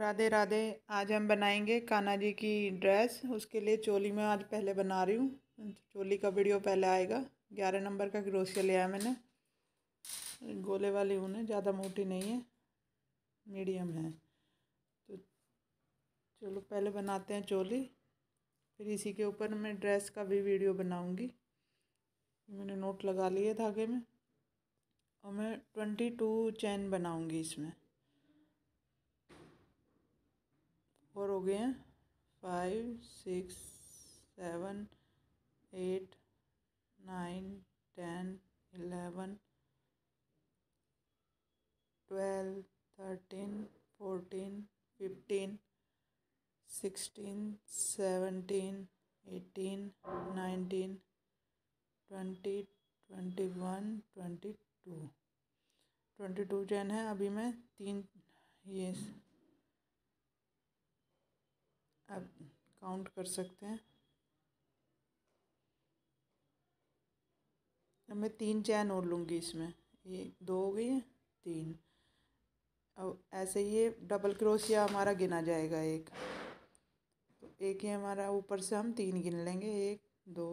राधे राधे आज हम बनाएंगे कान्हा जी की ड्रेस उसके लिए चोली में आज पहले बना रही हूँ चोली का वीडियो पहले आएगा ग्यारह नंबर का क्रोशिया लिया है मैंने गोले वाली ऊन है ज़्यादा मोटी नहीं है मीडियम है तो चलो पहले बनाते हैं चोली फिर इसी के ऊपर मैं ड्रेस का भी वीडियो बनाऊँगी मैंने नोट लगा लिए धागे में और मैं ट्वेंटी टू चैन बनाऊँगी इसमें और हो गए हैं five six seven eight nine ten eleven twelve thirteen fourteen fifteen sixteen seventeen eighteen nineteen twenty twenty one twenty two twenty two चैन है अभी मैं तीन ये काउंट कर सकते हैं अब मैं तीन चैन और लूँगी इसमें ये दो हो गई तीन अब ऐसे ये डबल क्रोशिया हमारा गिना जाएगा एक तो एक ही हमारा ऊपर से हम तीन गिन लेंगे एक दो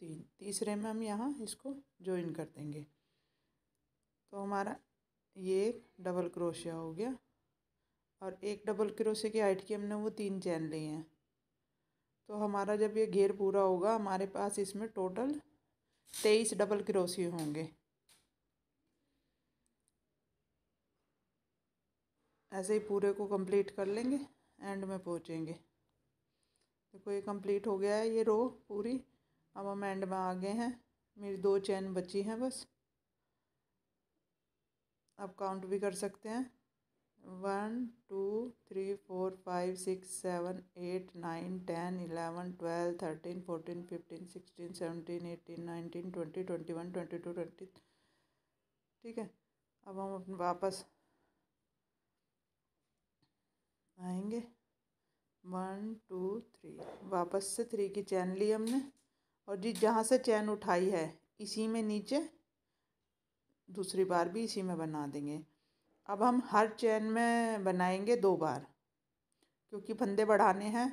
तीन तीसरे में हम यहाँ इसको ज्वाइन कर देंगे तो हमारा ये एक डबल क्रोशिया हो गया और एक डबल क्रोशिया की हाइट की हमने वो तीन चैन ली हैं तो हमारा जब ये घेर पूरा होगा हमारे पास इसमें टोटल तेईस डबल क्रोसी होंगे ऐसे ही पूरे को कंप्लीट कर लेंगे एंड में पहुँचेंगे देखो ये कंप्लीट हो गया है ये रो पूरी अब हम एंड में आ गए हैं मेरी दो चैन बची हैं बस आप काउंट भी कर सकते हैं one two three four five six seven eight nine ten eleven twelve thirteen fourteen fifteen sixteen seventeen eighteen nineteen twenty twenty one twenty two twenty ठीक है अब हम वापस आएंगे वन टू थ्री वापस से थ्री की चैन ली हमने और जी जहाँ से चैन उठाई है इसी में नीचे दूसरी बार भी इसी में बना देंगे अब हम हर चैन में बनाएंगे दो बार क्योंकि फंदे बढ़ाने हैं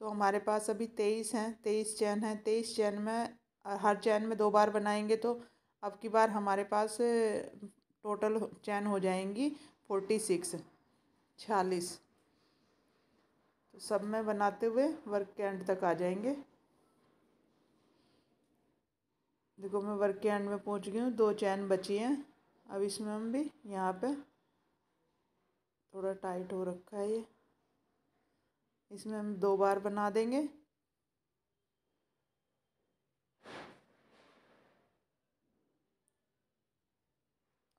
तो हमारे पास अभी तेईस हैं तेईस चैन हैं तेईस चैन में हर चैन में दो बार बनाएंगे तो अब की बार हमारे पास टोटल चैन हो जाएंगी फोर्टी सिक्स छियालीस तो सब में बनाते हुए वर्क के एंड तक आ जाएंगे देखो मैं वर्क के एंड में पहुंच गई हूँ दो चैन बची हैं अब इसमें हम भी यहाँ पे थोड़ा टाइट हो रखा है ये इसमें हम दो बार बना देंगे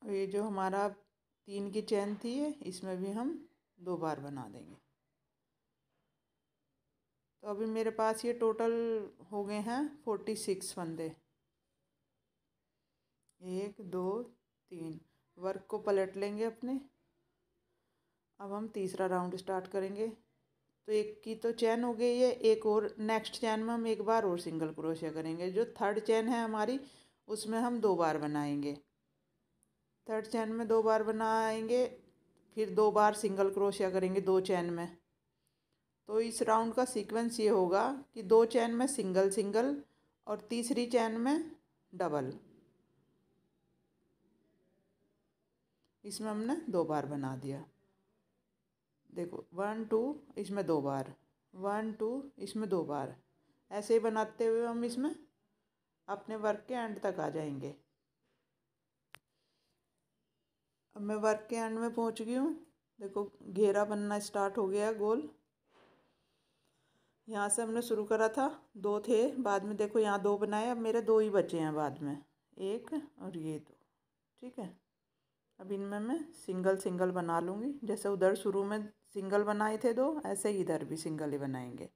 और ये जो हमारा तीन की चैन थी ये इसमें भी हम दो बार बना देंगे तो अभी मेरे पास ये टोटल हो गए हैं फोर्टी सिक्स फंदे एक दो तीन वर्क को पलट लेंगे अपने अब हम तीसरा राउंड स्टार्ट करेंगे तो एक की तो चैन हो गई है एक और नेक्स्ट चैन में हम एक बार और सिंगल क्रोशिया करेंगे जो थर्ड चैन है हमारी उसमें हम दो बार बनाएंगे थर्ड चैन में दो बार बनाएंगे फिर दो बार सिंगल क्रोशिया करेंगे दो चैन में तो इस राउंड का सीक्वेंस ये होगा कि दो चैन में सिंगल सिंगल और तीसरी चैन में डबल इसमें हमने दो बार बना दिया देखो वन टू इसमें दो बार वन टू इसमें दो बार ऐसे ही बनाते हुए हम इसमें अपने वर्क के एंड तक आ जाएंगे अब मैं वर्क के एंड में पहुंच गई हूँ देखो घेरा बनना स्टार्ट हो गया गोल यहाँ से हमने शुरू करा था दो थे बाद में देखो यहाँ दो बनाए अब मेरे दो ही बचे हैं बाद में एक और ये दो ठीक है अब इनमें मैं सिंगल सिंगल बना लूँगी जैसे उधर शुरू में सिंगल बनाए थे दो ऐसे ही इधर भी सिंगल ही बनाएंगे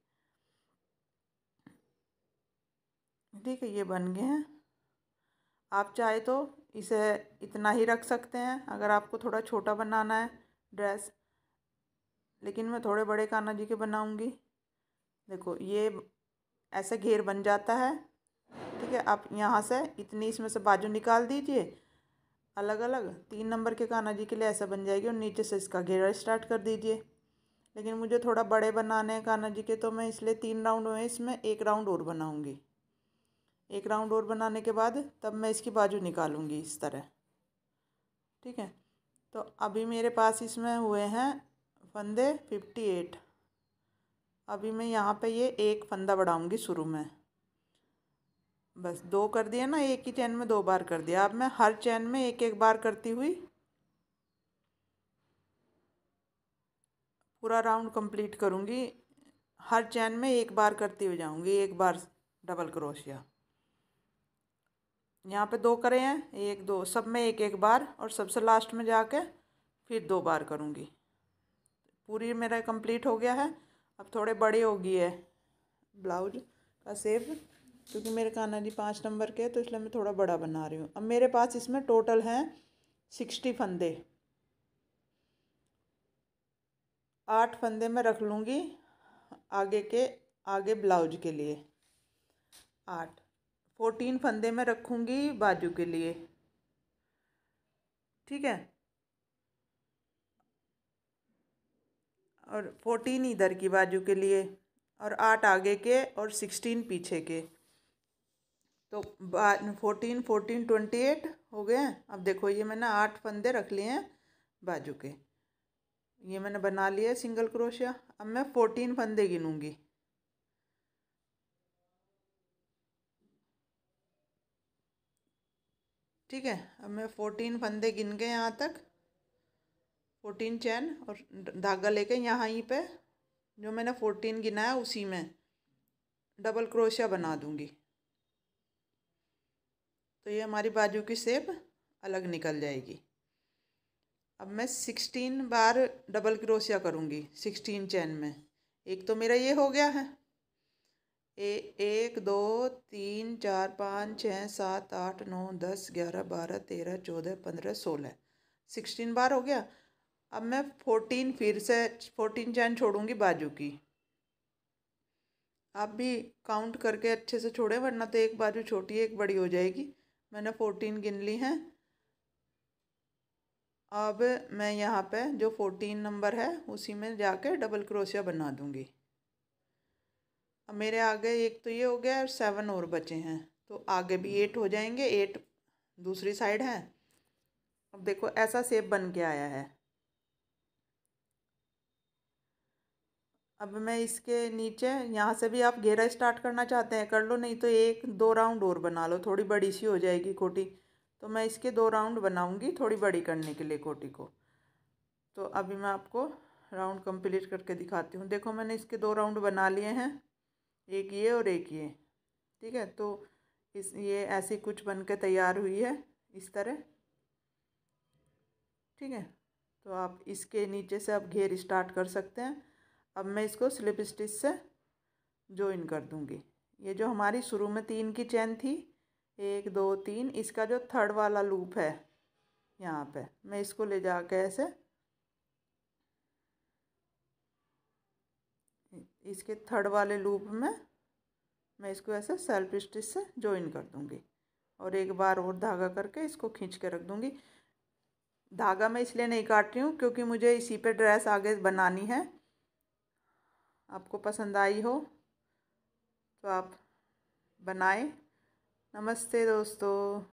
ठीक है ये बन गए हैं आप चाहे तो इसे इतना ही रख सकते हैं अगर आपको थोड़ा छोटा बनाना है ड्रेस लेकिन मैं थोड़े बड़े काना जी के बनाऊंगी देखो ये ऐसे घेर बन जाता है ठीक है आप यहाँ से इतनी इसमें से बाजू निकाल दीजिए अलग अलग तीन नंबर के कान्हा जी के लिए ऐसा बन जाएगी और नीचे से इसका घेरा स्टार्ट कर दीजिए लेकिन मुझे थोड़ा बड़े बनाने हैं कान्हा जी के तो मैं इसलिए तीन राउंड में इसमें एक राउंड और बनाऊँगी एक राउंड और बनाने के बाद तब मैं इसकी बाजू निकालूंगी इस तरह ठीक है तो अभी मेरे पास इसमें हुए हैं फंदे फिफ्टी एट अभी मैं यहाँ पे ये एक फंदा बढ़ाऊँगी शुरू में बस दो कर दिया ना एक ही चैन में दो बार कर दिया अब मैं हर चैन में एक एक बार करती हुई पूरा राउंड कंप्लीट करूँगी हर चैन में एक बार करती हुई जाऊँगी एक बार डबल क्रोशिया यहाँ पे दो करे हैं एक दो सब में एक एक बार और सबसे लास्ट में जाके फिर दो बार करूँगी पूरी मेरा कंप्लीट हो गया है अब थोड़े बड़े हो गए है ब्लाउज का सेफ क्योंकि मेरे जी पाँच नंबर के तो इसलिए मैं थोड़ा बड़ा बना रही हूँ अब मेरे पास इसमें टोटल हैं सिक्सटी फंदे आठ फंदे मैं रख लूँगी आगे के आगे ब्लाउज के लिए आठ फोर्टीन फंदे मैं रखूँगी बाजू के लिए ठीक है और फोर्टीन इधर की बाजू के लिए और आठ आगे के और सिक्सटीन पीछे के तो फोर्टीन फोर्टीन ट्वेंटी एट हो गए हैं अब देखो ये मैंने आठ फंदे रख लिए हैं बाजू के ये मैंने बना लिया है सिंगल क्रोशिया अब मैं फोर्टीन फंदे गिनूँगी ठीक है अब मैं फोर्टीन फंदे गिन के यहाँ तक फोर्टीन चैन और धागा लेके यहाँ ही पे जो मैंने फोर्टीन गिना है उसी में डबल क्रोशिया बना दूँगी तो ये हमारी बाजू की सेप अलग निकल जाएगी अब मैं सिक्सटीन बार डबल क्रोशिया करूँगी सिक्सटीन चैन में एक तो मेरा ये हो गया है ए एक दो तीन चार पाँच छः सात आठ नौ दस ग्यारह बारह तेरह चौदह पंद्रह सोलह सिक्सटीन बार हो गया अब मैं फोर्टीन फिर से फोर्टीन चैन छोड़ूंगी बाजू की आप भी काउंट करके अच्छे से छोड़ें वरना तो एक बाजू छोटी एक बड़ी हो जाएगी मैंने फ़ोर्टीन गिन ली हैं अब मैं यहाँ पे जो फ़ोर्टीन नंबर है उसी में जाके डबल क्रोशिया बना दूँगी अब मेरे आगे एक तो ये हो गया और सेवन और बचे हैं तो आगे भी एट हो जाएंगे एट दूसरी साइड है अब देखो ऐसा सेप बन के आया है अब मैं इसके नीचे यहाँ से भी आप घेरा स्टार्ट करना चाहते हैं कर लो नहीं तो एक दो राउंड और बना लो थोड़ी बड़ी सी हो जाएगी कोटी तो मैं इसके दो राउंड बनाऊंगी थोड़ी बड़ी करने के लिए कोटी को तो अभी मैं आपको राउंड कंप्लीट करके दिखाती हूँ देखो मैंने इसके दो राउंड बना लिए हैं एक ये और एक ये ठीक है तो इस ये ऐसी कुछ बन के तैयार हुई है इस तरह ठीक है तो आप इसके नीचे से आप घेर स्टार्ट कर सकते हैं अब मैं इसको स्लिप स्टिच से जॉइन कर दूँगी ये जो हमारी शुरू में तीन की चैन थी एक दो तीन इसका जो थर्ड वाला लूप है यहाँ पे मैं इसको ले जा कर ऐसे इसके थर्ड वाले लूप में मैं इसको ऐसे सेल्फ स्टिच से जॉइन कर दूँगी और एक बार और धागा करके इसको खींच के रख दूँगी धागा मैं इसलिए नहीं काट रही हूँ क्योंकि मुझे इसी पे ड्रेस आगे बनानी है आपको पसंद आई हो तो आप बनाएं नमस्ते दोस्तों